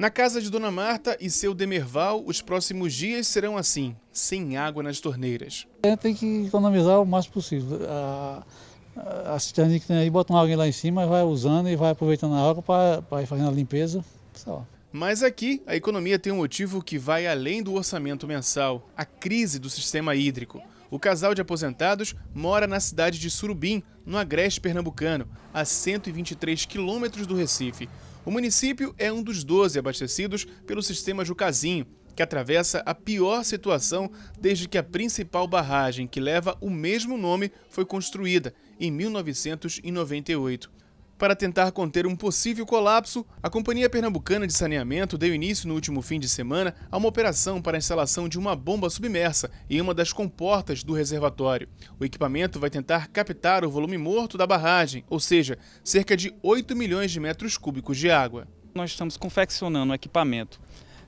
Na casa de Dona Marta e seu Demerval, os próximos dias serão assim, sem água nas torneiras. A gente tem que economizar o máximo possível. A, a cisterna que tem aí, bota uma água lá em cima, vai usando e vai aproveitando a água para ir fazendo a limpeza. Só. Mas aqui, a economia tem um motivo que vai além do orçamento mensal: a crise do sistema hídrico. O casal de aposentados mora na cidade de Surubim, no Agreste Pernambucano, a 123 quilômetros do Recife. O município é um dos 12 abastecidos pelo sistema Jucazinho, que atravessa a pior situação desde que a principal barragem, que leva o mesmo nome, foi construída, em 1998. Para tentar conter um possível colapso, a Companhia Pernambucana de Saneamento deu início no último fim de semana a uma operação para a instalação de uma bomba submersa em uma das comportas do reservatório. O equipamento vai tentar captar o volume morto da barragem, ou seja, cerca de 8 milhões de metros cúbicos de água. Nós estamos confeccionando o equipamento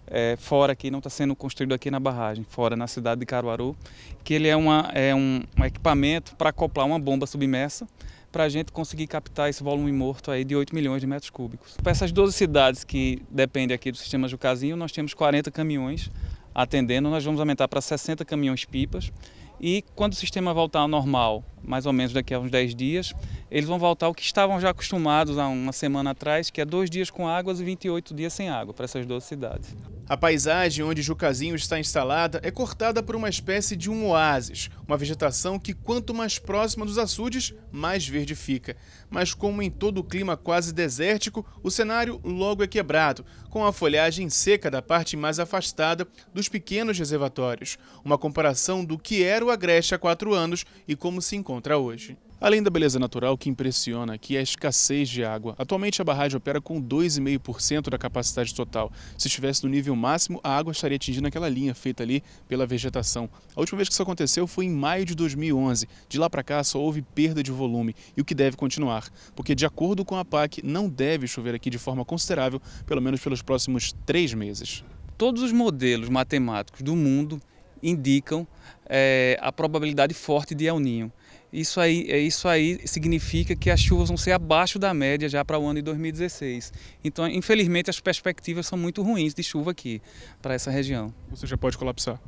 é, fora aqui, não está sendo construído aqui na barragem, fora na cidade de Caruaru, que ele é, uma, é um, um equipamento para acoplar uma bomba submersa para a gente conseguir captar esse volume morto aí de 8 milhões de metros cúbicos. Para essas 12 cidades que dependem aqui do sistema Jucazinho, nós temos 40 caminhões atendendo, nós vamos aumentar para 60 caminhões pipas e quando o sistema voltar ao normal, mais ou menos daqui a uns 10 dias, eles vão voltar ao que estavam já acostumados há uma semana atrás, que é dois dias com águas e 28 dias sem água para essas 12 cidades. A paisagem onde Jucazinho está instalada é cortada por uma espécie de um oásis, uma vegetação que quanto mais próxima dos açudes, mais verde fica. Mas como em todo o clima quase desértico, o cenário logo é quebrado, com a folhagem seca da parte mais afastada dos pequenos reservatórios. Uma comparação do que era o Agreste há quatro anos e como se encontra hoje. Além da beleza natural que impressiona, que é a escassez de água. Atualmente a barragem opera com 2,5% da capacidade total. Se estivesse no nível máximo, a água estaria atingindo aquela linha feita ali pela vegetação. A última vez que isso aconteceu foi em maio de 2011. De lá para cá só houve perda de volume, e o que deve continuar, porque de acordo com a PAC, não deve chover aqui de forma considerável, pelo menos pelos próximos três meses. Todos os modelos matemáticos do mundo indicam é, a probabilidade forte de El Ninho. Isso aí, eh, isso aí significa que as chuvas vão ser abaixo da média já para o ano de 2016. Então, infelizmente, as perspectivas são muito ruins de chuva aqui, para essa região. Você já pode colapsar?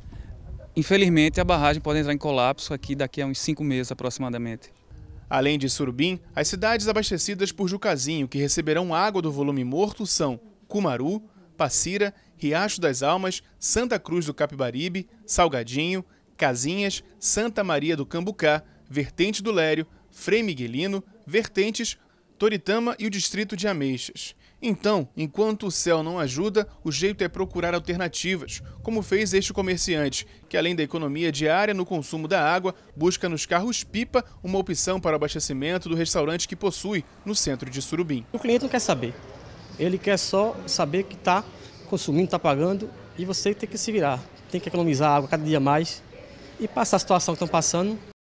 Infelizmente, a barragem pode entrar em colapso aqui daqui a uns cinco meses aproximadamente. Além de Surubim, as cidades abastecidas por Jucazinho que receberão água do volume morto são Cumaru, Passira, Riacho das Almas, Santa Cruz do Capibaribe, Salgadinho, Casinhas, Santa Maria do Cambucá, Vertente do Lério, Frei Miguelino, Vertentes, Toritama e o distrito de Ameixas. Então, enquanto o céu não ajuda, o jeito é procurar alternativas, como fez este comerciante, que além da economia diária no consumo da água, busca nos carros-pipa uma opção para o abastecimento do restaurante que possui no centro de Surubim. O cliente não quer saber. Ele quer só saber que está consumindo, está pagando e você tem que se virar. Tem que economizar água cada dia mais e passar a situação que estão passando